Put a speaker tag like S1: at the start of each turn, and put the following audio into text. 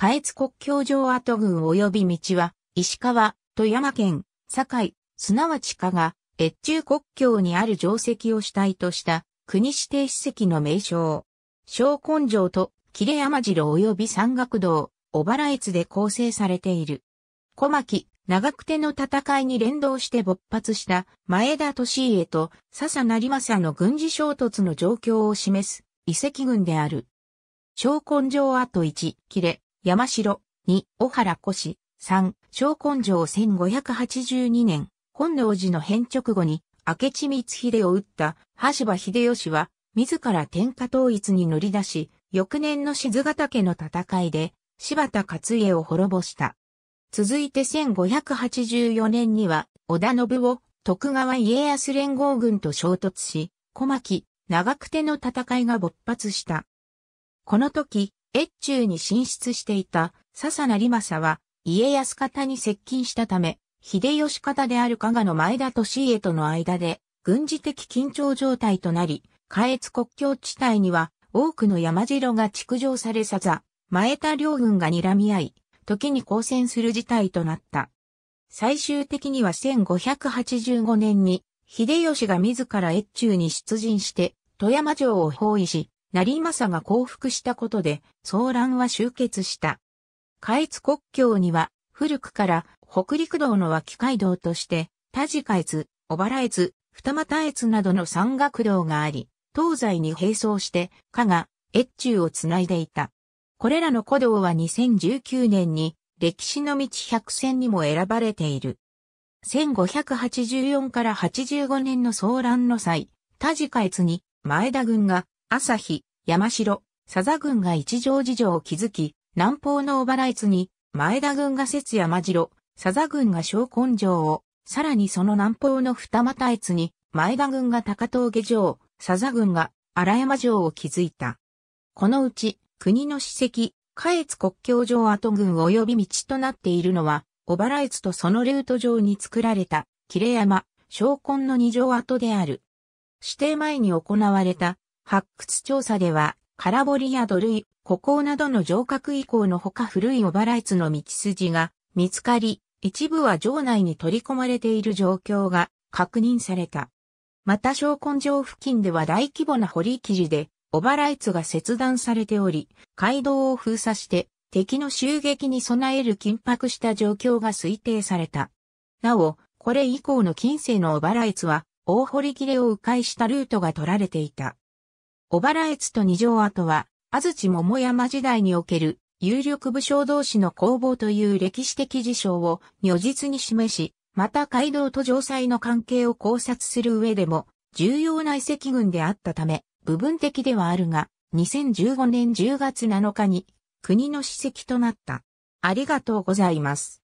S1: 下越国境上跡群及び道は、石川、富山県、堺、すなわち加賀、越中国境にある定石を主体とした国指定史跡の名称。小根城と切山城及び山岳道、小原越で構成されている。小牧、長久手の戦いに連動して勃発した前田利家と笹成政の軍事衝突の状況を示す遺跡群である。小根城跡1、切れ、山城、二、小原越、三、小根城1582年、本能寺の変直後に、明智光秀を撃った橋場秀吉は、自ら天下統一に乗り出し、翌年の静ヶ岳の戦いで、柴田勝家を滅ぼした。続いて1584年には、織田信を徳川家康連合軍と衝突し、小牧、長久手の戦いが勃発した。この時、越中に進出していた笹成政は家康方に接近したため、秀吉方である加賀の前田利家との間で軍事的緊張状態となり、下越国境地帯には多くの山城が築城されさざ、前田両軍が睨み合い、時に交戦する事態となった。最終的には1585年に、秀吉が自ら越中に出陣して、富山城を包囲し、成政が降伏したことで、騒乱は終結した。下津国境には、古くから北陸道の脇街道として、田地下越、小原越、二俣越などの山岳道があり、東西に並走して、加賀、越中をつないでいた。これらの古道は2019年に、歴史の道百選にも選ばれている。1584から85年の騒乱の際、田地下越に前田軍が朝日、山城、佐々軍が一条寺城を築き、南方の小原越に、前田軍が節山城、佐々軍が小根城を、さらにその南方の二股越に、前田軍が高峠城、佐々軍が荒山城を築いた。このうち、国の史跡、下越国境城跡軍及び道となっているのは、小原越とそのルート上に作られた、切れ山、小根の二条跡である。指定前に行われた発掘調査では、空堀や土塁、古港などの城郭以降のほか古い小原ツの道筋が見つかり、一部は城内に取り込まれている状況が確認された。また小根城付近では大規模な堀生地で、小原ツが切断されており、街道を封鎖して敵の襲撃に備える緊迫した状況が推定された。なお、これ以降の近世の小原ツは、大堀切れを迂回したルートが取られていた。小原越と二条跡は、安土桃山時代における有力武将同士の攻防という歴史的事象を如実に示し、また街道と城塞の関係を考察する上でも重要な遺跡群であったため、部分的ではあるが、2015年10月7日に国の史跡となった。ありがとうございます。